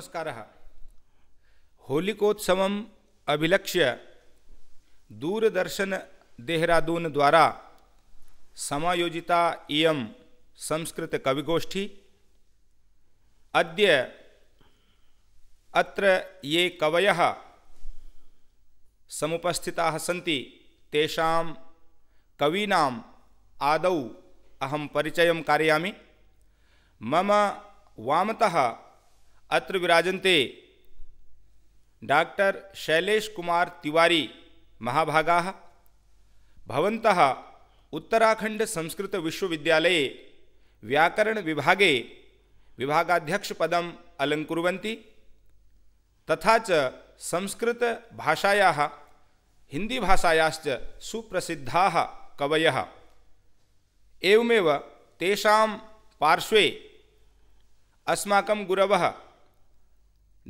नमस्कार होलिकोत्सव अभिलक्ष्य दूरदर्शन देहरादून द्वारा समायोजिता इयं संस्कृत कविगोष्ठी अद्य अत्र ये कवय समुपस्थिता सी तवीना आदौ अहम परिचय कारयामी मम वामतः अत्र विराजन्ते डॉक्टर शैलेश कुमार तिवारी महाभागाः भवन्तः विभागे विभागाध्यक्ष पदम अलङ्कुर्वन्ति तथा च हिंदी हिन्दीभाषायाश्च सुप्रसिद्धाः कवयः एवमेव तेषां पार्श्वे अस्माकं गुरवः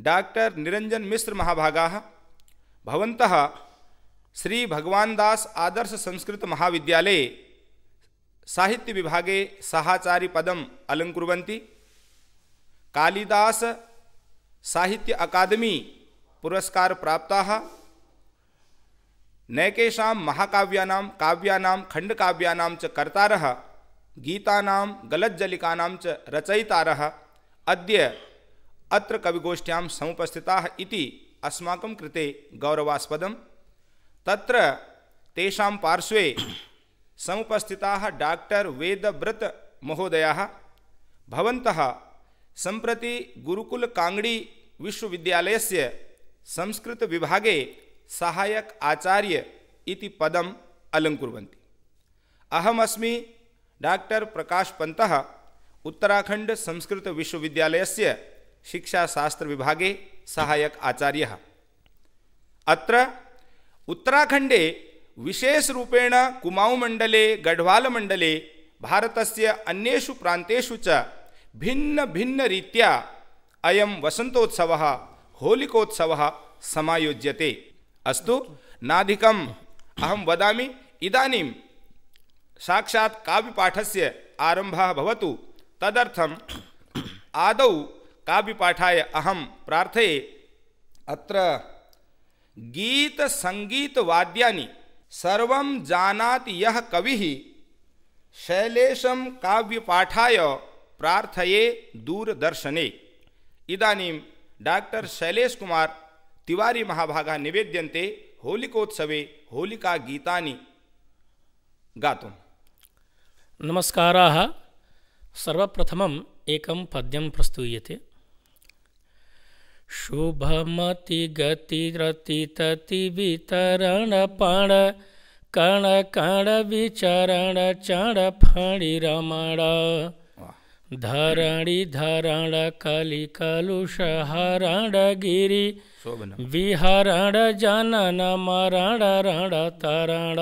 डॉक्टर निरंजन मिश्र महाभागा भवन्तः श्री भगवान दास आदर्श संस्कृत महाविद्यालय साहित्य विभागे सहाचारी पदम अलंकुवती कालिदास साहित्य अकादमी पुरस्कार प्राप्ताः नैकेशा महाकाव्यानां काव्यानां खण्डकाव्यानां च कर्तारः गीतानां गलज्जलिकानां च अद्य अत्र कविगोष्ठ्यां समुपस्थिताः इति अस्माकं कृते गौरवास्पदं तत्र तेषां पार्श्वे समुपस्थिताः डाक्टर् वेदव्रतमहोदयाः भवन्तः सम्प्रति गुरुकुलकाङ्गडी विश्वविद्यालयस्य संस्कृतविभागे सहायक आचार्य इति पदम् अलङ्कुर्वन्ति अहमस्मि डाक्टर् प्रकाशपन्तः से शिक्षाशास्त्र विभागे सहायक आचार्य अत्र उत्तराखंडे विशेष रूपेण कुमाऊ मंडले गढ़वाल मंडले भारतस्य अन्येषु प्रान्तेषु च भिन्न भिन्न रीत्या अयं वसन्तोत्सवः होलिकोत्सवः समायोज्यते अस्तु नाधिकम् अहं वदामि इदानीं साक्षात् काव्यपाठस्य आरम्भः भवतु तदर्थम् आदौ काव्य पाठाय अहम प्रार्थये अत्र गीत संगीत वाद्यानि सर्वं जानाति यः शैलेशम काव्य पाठाय प्रार्थये दूरदर्शने इदानीं डॉक्टर शैलेश कुमार तिवारी महाभागा निवेद्यन्ते होलिकोत्सवे होलिका गीतानि गातुम् नमस्काराः सर्वप्रथमम् एकं पद्यं प्रस्तूयते शुभमति गतिरतितति वितरणपाण कण कण विचरण चण फाणी रमण धरणी धरण कलि कलुष हरण गिरि विहरण जनन मरण रण तरण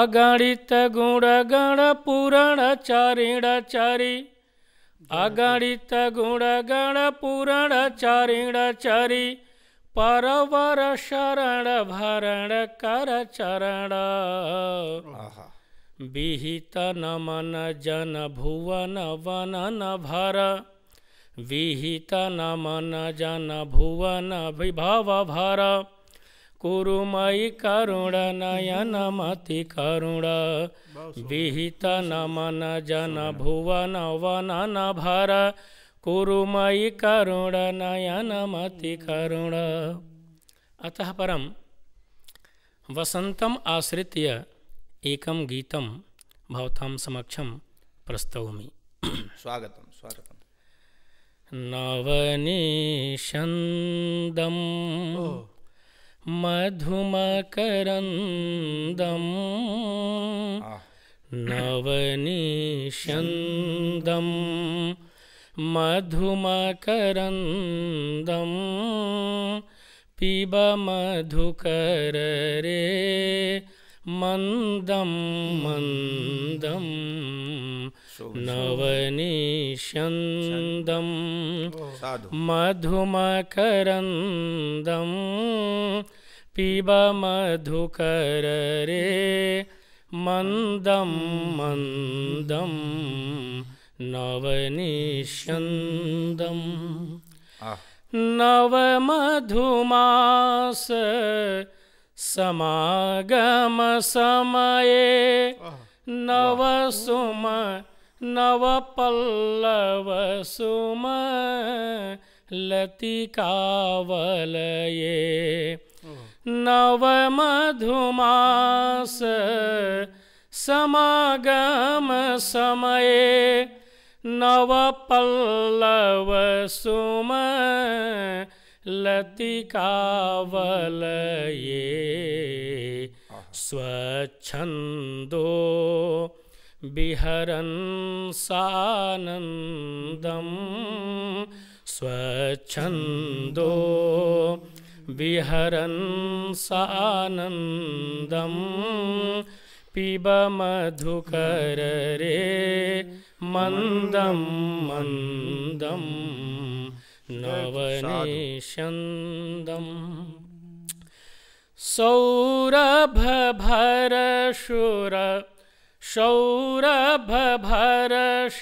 अगणित गुण गण पुरण चरिण चरी अगणित गुण गण पूरण चरिण चरी परवर शरण भरण कर चरण विहित नमन जन भुवन वनन भर विहित नमन जन भुवन विभव भर कुरु माई करुणा नयन मति करुणा विहित न जन भुवन वनन भर कुरु करुण नयन मति करुणा अतः परम वसंतम आश्रित्य एकम गीतम भवताम समक्षम प्रस्तौमि स्वागतम स्वागतम नवनीशन्दम् मधुमकरन्दम् नवनिषन्दम् मधुमकरन्दम् पिब मधुकर रे मन्दं मन्दम् नवनीष्यन्दं मधुमकरन्दं पिब मधुकर रे मन्दं मन्दं नवमधुमास समागमसमये नवसुम समय लतिकावलये पल्लव सुम नवपल्लवसुम लतिकावलये स्वच्छन्दो विहरन्सानन्दं स्वच्छन्दो विहरन्सानन्दं बिहरन् पिब मधुकर रे मन्दं मन्दं नवनिषन्दम् सौरभभरशुर सौरभारष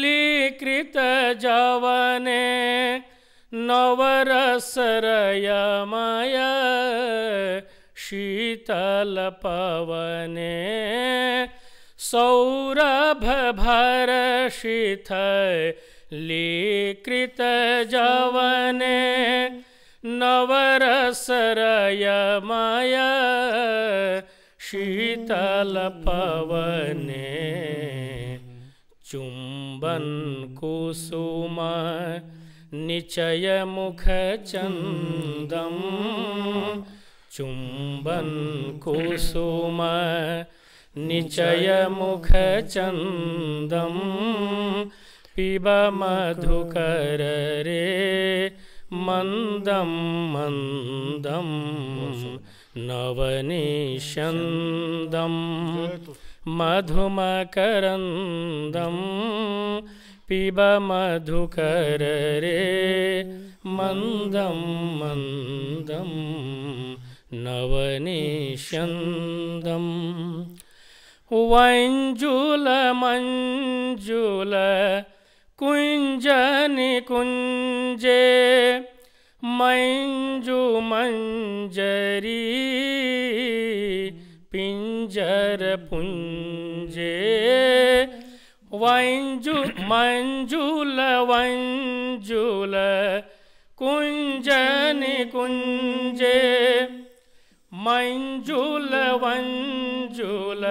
लीकृतजवने नवरसरयमय शीतलपवने पवने लीकृतजवने नवरसरयमय शीतलपवने चुम्बन् कुसुम निचयमुखचन्दम् चुम्बन् कुसुम निचयमुखचन्दम् पिब मधुकर रे मन्दं मन्दम् नवनिषन्दं मधुमकरन्दं पिब मधुकर रे मन्दं मन्दं नवनिषन्दम् वञ्जुल मञ्जुल कुञ्जनि कुञ्जे मंजू मंजरी पिंजर पुंजे वंजु मंजुल वंजुल कुंजन कुंजे मंजुल वंजुल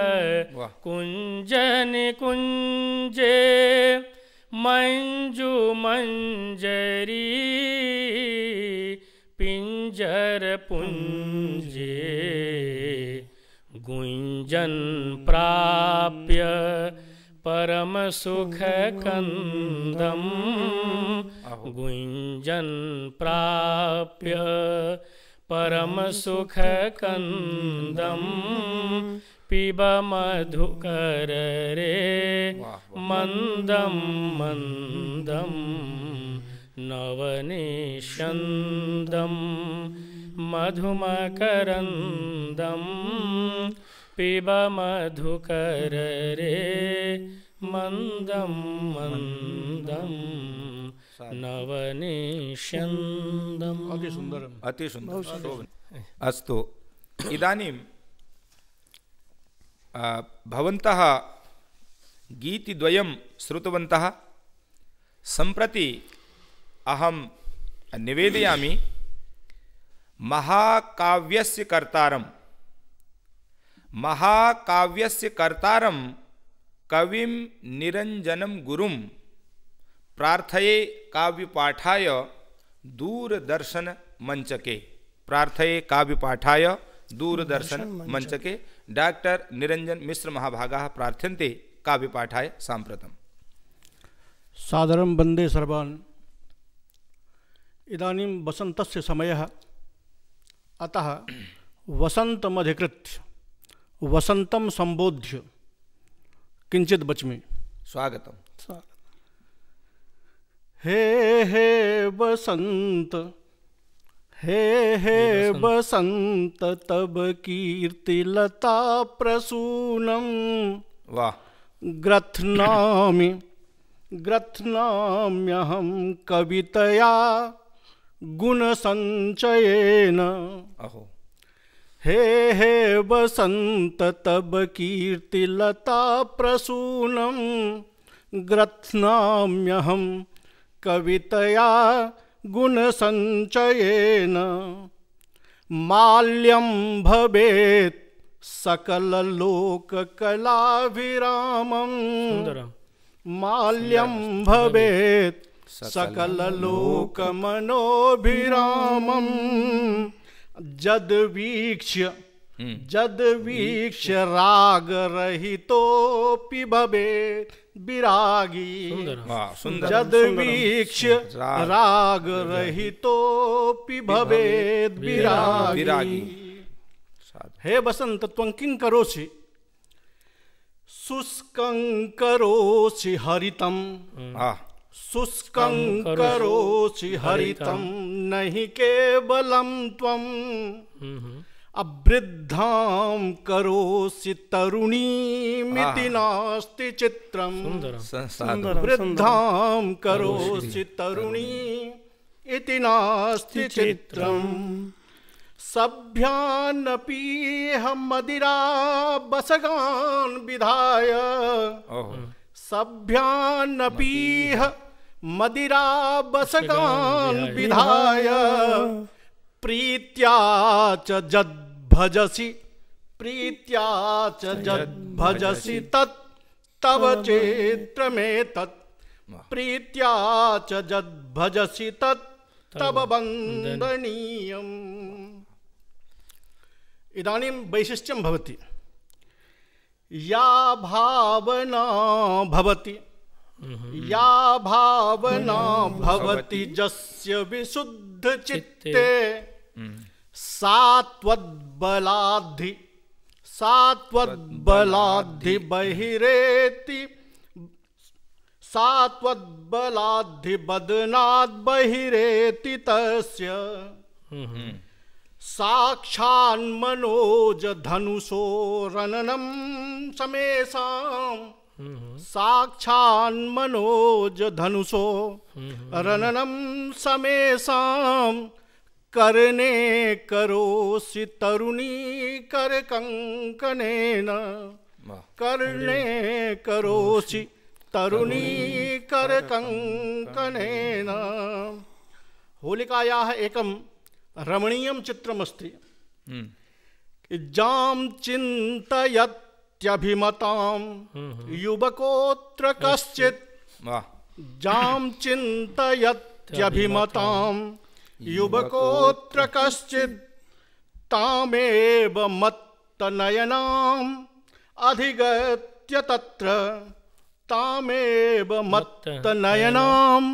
कुंजन कुंजे मंजू मंजरी कर पुंजे गुंजन प्राप्य कंदम गुंजन प्राप्य कंदम पिब मधुकर रे मंदम मंदम नवनिषन्दम् मधुमकरन्दं पिब मधुकर रे मन्दं मन्दं नवनिष्यन्दम् अति सुन्दरम् अति सुन्दरम् अस्तु इदानीं भवन्तः गीतिद्वयं श्रुतवन्तः सम्प्रति अहं निवेदयामि महाकाव्यस्य कर्तारम महाकाव्यस्य कर्तारम कविम निरंजनम गुरुम प्रार्थये काव्य पाठाय दूरदर्शन मंचके प्रार्थये काव्य पाठाय दूरदर्शन मंचके डॉक्टर निरंजन मिश्र महाभागा प्रार्थ्यन्ते काव्य पाठाय सांप्रतम सादरम वंदे सर्वान् इदानीं वसन्तस्य समयः अतः अधिकृत वसंतम संबोध्य किंचित बचमी स्वागतम स्वागत हे हे बसंत हे हे बसंत तब कीर्ति लता प्रसूनम वाह ग्रथनामि ग्रथनाम्यहम कवितया गुणसञ्चयेन अहो हे हे बसंत तब कीर्तिलता प्रसूनं ग्रत्स्नाम्यहं कवितया सकल लोक कला विराम माल्यम भवे सकल लोक जद वीक्ष सकललोकमनोभिरामम् जद्वीक्ष्य हम्म। जद्वीक्ष्य रागरहितोऽपि भवेत् विरागी जद वीक्ष जद्वीक्ष्य रागरहितोऽपि भवेत् विरागी हे बसंत वसंत त्वंकिं करोसि शुष्कं करोसि हरितम् शुष्कं करोषि हरितं नहि केवलं त्वम् हम्म। अवृद्धां करोसि तरुणीमिति नास्ति चित्रं वृद्धां करोषि तरुणी इति नास्ति चित्रम् सभ्यानपीह मदिरा बसगान् विधाय सभ्यान पीह मदिरा मदिराबसकान् विधाय प्रीत्या च जद्भजसि प्रीत्या च जद्भजसि तत् तव चेत्र में तत् प्रीत्या च जद्भजसि तत् तव बन्दनीयम् इदानीं वैशिष्ट्यं भवति या भावना भवति या भावना भवति जस्य विशुद्ध चित्ते सात्वद्बलाद्धि सात्वद्बलाद्धि बहिरेति सात्वद्बलाद्धि बदनाद् बहिरेति तस्य हम्म। साक्षान्मनोज धनुषो रणनम समेषाम् साक्षान्मनोज धनुषो रणनम समेषाम् करने करोसि तरुणी कर कंकनेन करणे करोसि तरुणी कर कंकनेन होलिकायाः एकं रमणीय चित्रमस्त हम्म। चिंतमता युवकोत्र हम्म। युवकोऽत्र जाम चिंतमता युवकोत्र युवकोऽत्र कश्चित् तामेव मत्तनयनाम् अधिगत्य त्र तामेव मत्तनयनाम्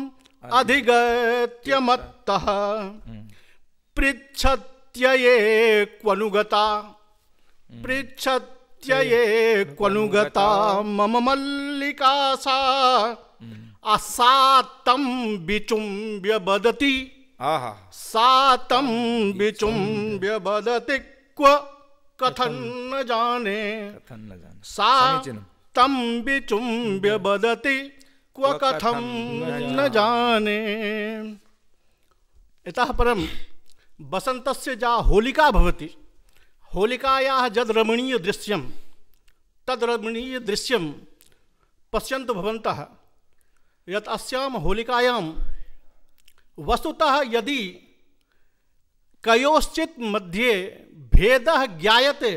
अधिगत्य मत्तः हम्म। पृच्छत्यये क्वनुगता पृच्छत्यये क्वनुगता मम मल्लिका सा हम्म। असातम विचुंब्य बदती सातम विचुंब्य बदती क्व कथन न जाने कथं न जाने सा तं विचुम्ब्य वदति हम्म। क्व कथम न जाने इतः परम बसंत जा होलिका भवती भवति होलिकायाः यद् रमणीयदृश्यं तद् रमणीयदृश्यं पश्यन्तु भवन्तः यत् अस्यां होलिकायां वस्तुतः यदि कयोश्चित् मध्ये भेद ज्ञायते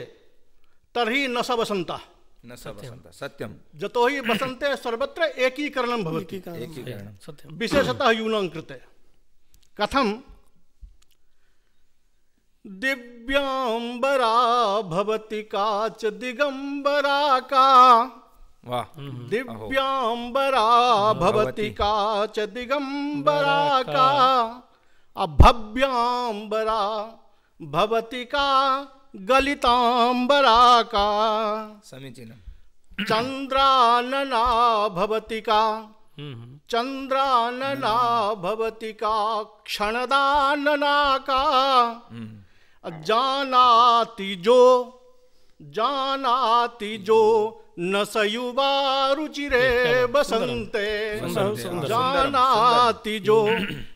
तरी न स वसन्तः न स वसन्तः सत्यं यतो हि वसन्ते सर्वत्र एकीकरण भवति विशेषतः यूनां कृते कथम दिव्यांबरा भवती काच दिगंबरा का वाह हम्म। दिव्यांबरा भवती काच दिगंबरा का अभव्यांबरा भवती का गलितांबरा का समीचीन चंद्रानना भवती का हम्म। चंद्रानना हम्म। भवती का क्षणदानना का जानाति जो जानाति जो न सयुवा रुचिरे बसन्ते जानाति जो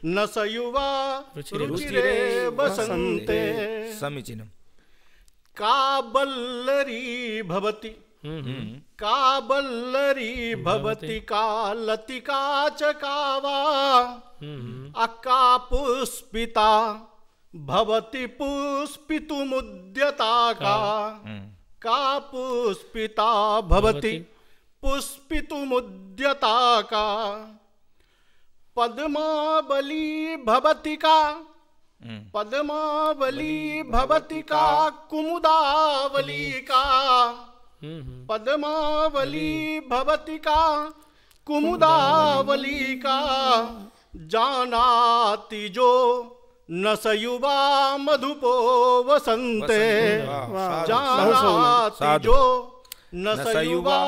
न सयुवा रुचिरे बसन्ते समीचीनं का बल्लरी भवति हम्म, हम्म। का बल्लरी भवति का लतिका च का हम्म, अका पुष्पिता भवति मुद्यता का हाँ। हम्म। का पुष्पिता भवति मुद्यता का पद्मावली भवति का पद्मावली भवति का कुमुदावली का पद्मावली भवति का कुमुदावली का जानाति जो न स युवा मधुपो वसंते हाँ, हाँ, जो न स युवा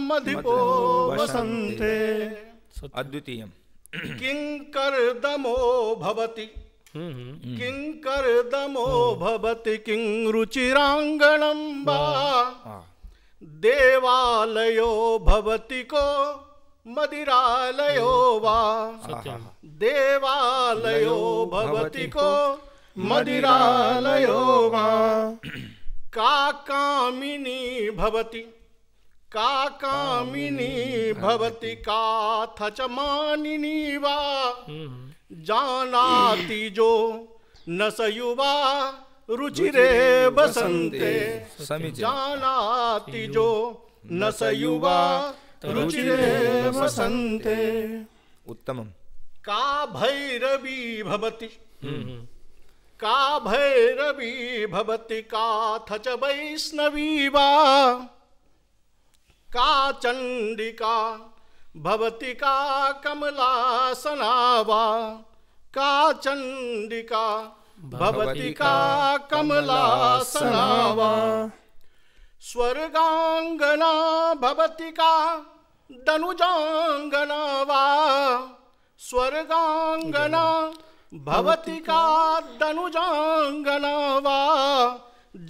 मधुपो वसंते अद्वितीय किंकर दमो भवती किं दमो भवती हम्म, हम्म। किं रुचिराङ्गणं हाँ। देवालयो भवती को मदिरालयो हम्म। वा देवालयो भवति को मदिरालयो वा का कामिनी भवति का कामिनी भवति काथ च मानिनी वा हम्म। जानाति जो न स युवा रुचिरे बसन्ते जानाति जो न स युवा उत्तमं का भैरवी भवति का भैरवी भवति काथ च वैष्णवी वा का चण्डिका भवति का कमलासना वा का चण्डिका भवति का कमलासना वा स्वर्गाङ्गना भवति का दनुजाङ्गना वा स्वर्गाङ्गना भवति का दनुजाङ्गना वा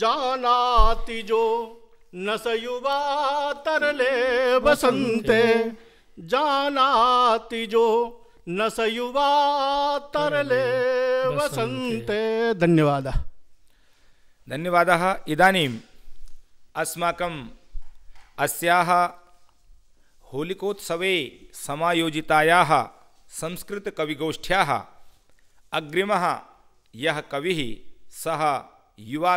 जानाति जो न स युवा तरले वसन्ते जानाति जो न स युवा तरले वसन्ते धन्यवाद धन्यवाद इदानीं अस्माकं अस्याः होलिकोत्सवे समायोजितायाः संस्कृतकविगोष्ठ्याः अग्रिमः यः कवि सः युवा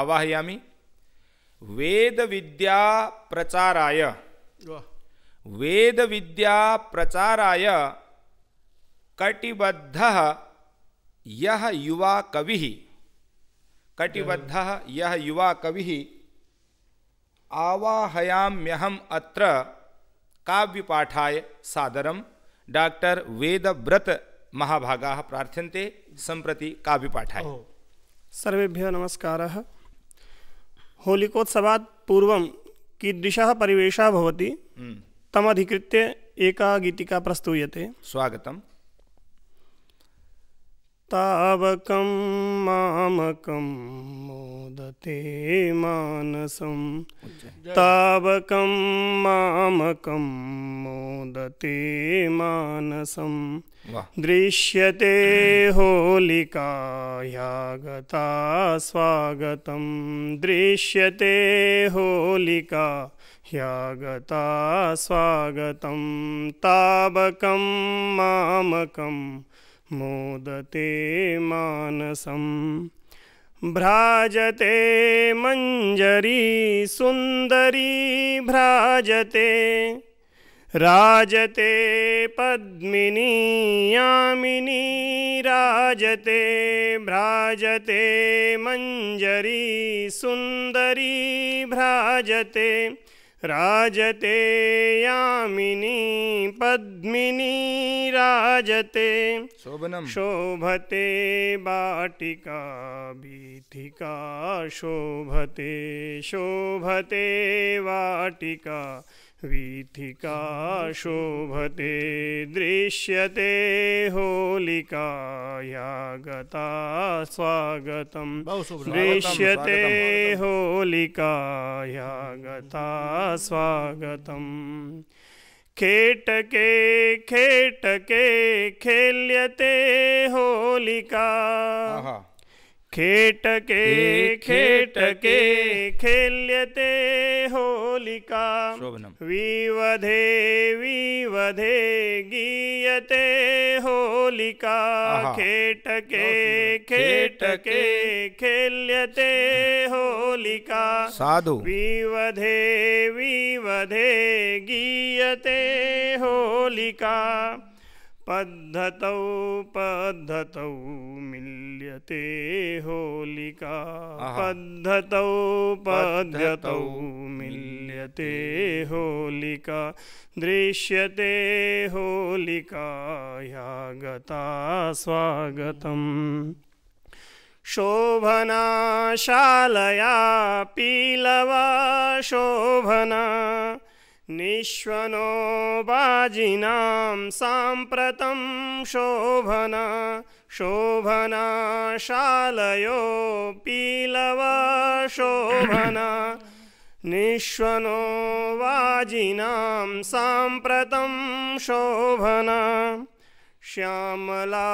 आवाहयामी वेद विद्या प्रचाराय वेद विद्या प्रचाराय कटिबद्ध युवा कवि कटिबद्ध यह युवा कवि आवाहयाम्यहम अत्र काव्य काव्यपाठाय सादरम डॉक्टर वेदव्रत महाभागा प्रार्थ्यन्ते संप्रति काव्य सर्वेभ्यः नमस्कारः नमस्कार होलिकोत्सवा पूर्व कीदृश परिवेश हम्म। तमधिकृत्य एका गीतिका प्रस्तूयते स्वागतम् तावकं मामकं मोदते मानसं तावकं मामकं मोदते मानसं दृश्यते होलिकाया गता स्वागतं दृश्यते होलिका ह्यागता स्वागतं तावकं मामकम् مودતેમાનسم ブラ જતેമञ्जरीसुन्दरी ブラ જતેરાજતેપદమినీયામિનીરાજતે ブラ જતેമञ्जरीसुन्दरी ブラ જતે राजते यामिनी पद्मिनी राजते शोभनम शोभते बाटिका भीथिका शोभते शोभते वाटिका वीथिका शोभते दृश्यते होलिका गता स्वागत दृश्यते होलिका गता स्वागत खेटके खेटके खेल्यते होलिका खेट के खेल्यते होलिका विवधे विवधे गीयते होलिका खेट के खेल्यते होलिका साधु विवधे विवधे गीयते होलिका पद्धतौ पद्धतौ मिल्यते होलिका पद्धतौ पद्धतौ मिल्यते होलिका दृश्यते होलिकाया गता शोभना शालया पीलवा शोभना निश्वनो बाजिनां साम्प्रतं शोभना शोभना शालयो शोभना निश्वनो वाजिनां साम्प्रतं शोभना श्यामला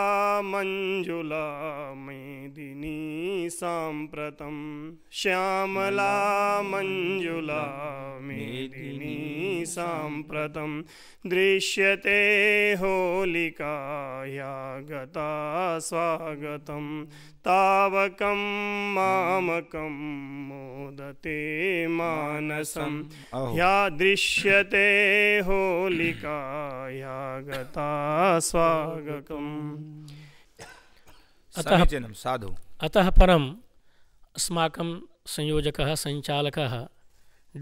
मञ्जुलामयि दिनी साम्प्रतं श्यामला मञ्जुला मेदिनी साम्प्रतं दृश्यते होलिकाया गता स्वागतं तावकं मामकं मोदते मानसं ह्या दृश्यते या गता स्वागतम् अतः साधु अतः परम् अस्माकं संयोजकः सञ्चालकः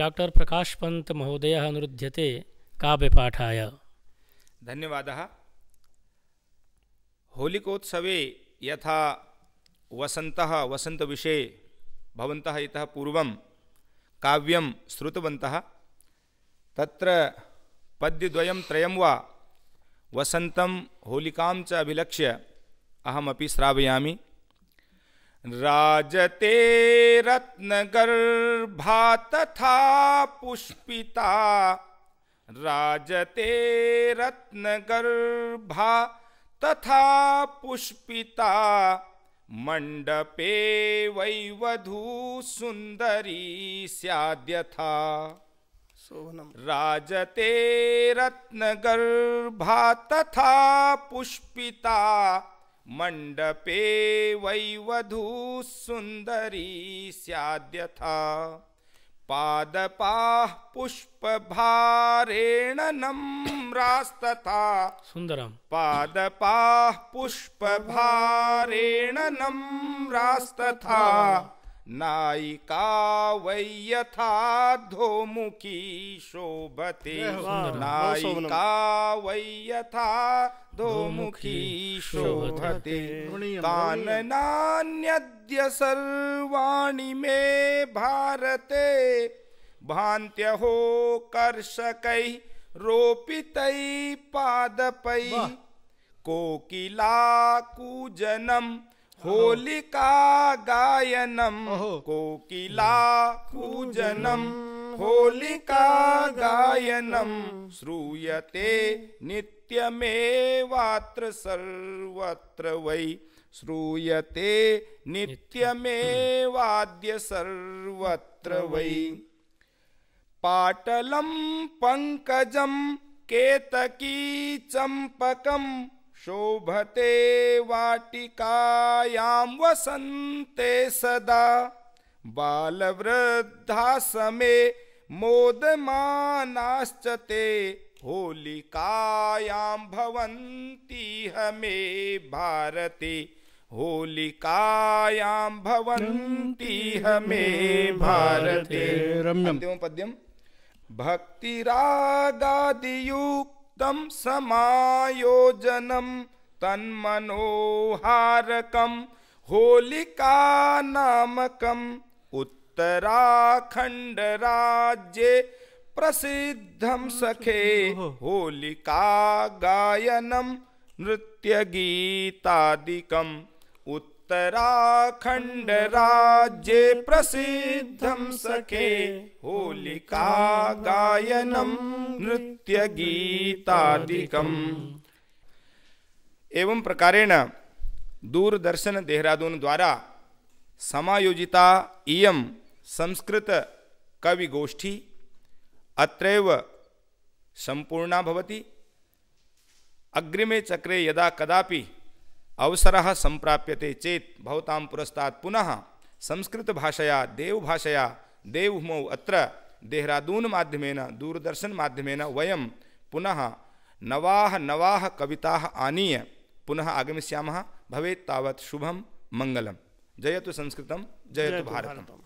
डाक्टर् प्रकाशपन्तमहोदयः अनुरुध्यते काव्यपाठाय धन्यवादः होलिकोत्सवे यथा वसन्तः वसन्तविषये भवन्तः इतः पूर्वं काव्यं श्रुतवन्तः तत्र पद्यद्वयं त्रयं वा वसन्तं होलिकां च अभिलक्ष्य अहमपि श्रावयामि राजते रत्नगर्भा तथा पुष्पिता राजते रत्नगर्भा तथा पुष्पिता मंडपे वैवधू सुंदरी स्याद्यथा शोभनम राजते रत्नगर्भा तथा पुष्पिता मण्डपे वैवधू सुन्दरी स्याद्यथा पादपाः पुष्पभारेण नम्रास्तथा सुन्दरं पादपाः पुष्पभारेण नम्रास्तथा नायिका वै यथा धोमुखी शोभते नायिका वै यथा धोमुखी शोभते काननान्यद्य सर्वाणि मे भारते भान्त्यहो कर्षकैः रोपितै पादपैः कोकिलाकूजनम् होलिका गायनं कोकिला पूजनम् होलिका गायनं श्रूयते नित्यमे वात्र सर्वत्र वै श्रूयते नित्यमे वाद्य सर्वत्र वै पाटलं पङ्कजं केतकी चम्पकम् शोभते वाटिकायां वसन्ते सदा बालवृद्धा समे मोदमानाश्च ते होलिकायां भवन्ति हमे भारते होलिकायां भवन्ति हमे भारते पद्यं भक्तिरागादियुक् तं होलिका तन्मनोहारकं उत्तराखंड राज्य प्रसिद्धं सखे नृत्य नृत्यगीतादिकम् उत्तर उत्तराखण्ड राज्ये प्रसिद्धं सखे होलिका गायनं नृत्यगीतादिकम् एवं प्रकारेण दूरदर्शन देहरादून द्वारा समायोजिता इयं संस्कृत कविगोष्ठी अत्रैव सम्पूर्णा भवति अग्रिमे चक्रे यदा कदापि अवसर संप्राप्यते चेत पुरस्ता पुनः संस्कृत भाषया देवभाषया देवभूमौ अत्र देहरादून मध्यम दूरदर्शन मध्यम वयम पुनः नवा नवाः कविता आनीय पुनः आगमिष्यामः भवेत् तावत् मंगल जयत जयतु जयत जयतु